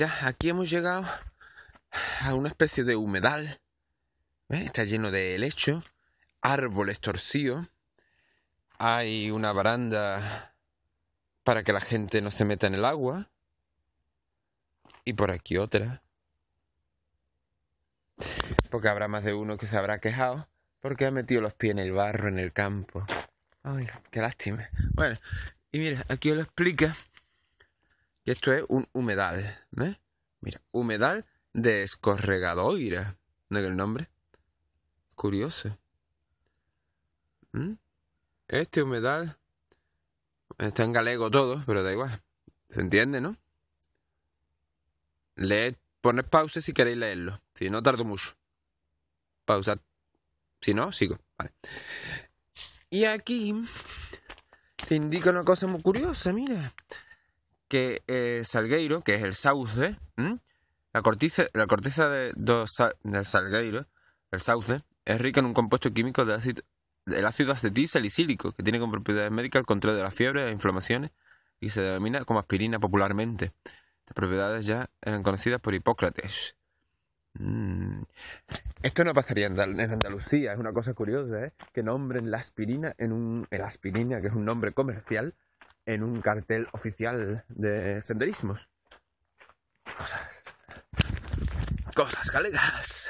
Ya, aquí hemos llegado a una especie de humedal. ¿eh? Está lleno de helecho, árboles torcidos. Hay una baranda para que la gente no se meta en el agua. Y por aquí otra. Porque habrá más de uno que se habrá quejado porque ha metido los pies en el barro, en el campo. Ay, qué lástima. Bueno, y mira, aquí os lo explica que esto es un humedal, ¿eh? Mira, humedal de Escorregadoira, ¿no es el nombre? Curioso. ¿Mm? Este humedal está en galego todo, pero da igual. ¿Se entiende, no? Leed, poned pausa si queréis leerlo. Si no, tardo mucho. Pausa. Si no, sigo. Y aquí te indica una cosa muy curiosa, mira que eh, Salgueiro, que es el sauce, la, corteza, la corteza de, del Salgueiro, el sauce, es rica en un compuesto químico del ácido, del ácido acetil que tiene como propiedades médicas el control de la fiebre, las e inflamaciones, y se denomina como aspirina popularmente. Estas propiedades ya eran conocidas por Hipócrates. Mm. Esto no pasaría en, Andalucía, es una cosa curiosa, ¿eh? Que nombren la aspirina en un. El aspirina, que es un nombre comercial, en un cartel oficial de senderismos. Cosas. Cosas galegas.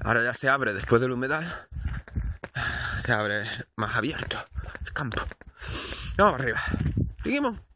Ahora ya se abre después del humedal. Se abre más abierto el campo. Vamos arriba. Seguimos.